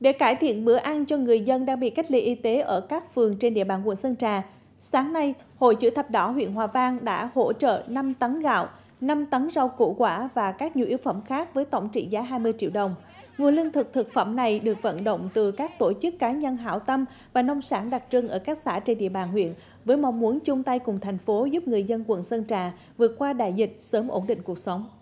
Để cải thiện bữa ăn cho người dân đang bị cách ly y tế ở các phường trên địa bàn quận Sơn Trà, sáng nay, Hội chữ thập đỏ huyện Hòa Vang đã hỗ trợ 5 tấn gạo, 5 tấn rau củ quả và các nhu yếu phẩm khác với tổng trị giá 20 triệu đồng. Nguồn lương thực thực phẩm này được vận động từ các tổ chức cá nhân hảo tâm và nông sản đặc trưng ở các xã trên địa bàn huyện với mong muốn chung tay cùng thành phố giúp người dân quận Sơn Trà vượt qua đại dịch sớm ổn định cuộc sống.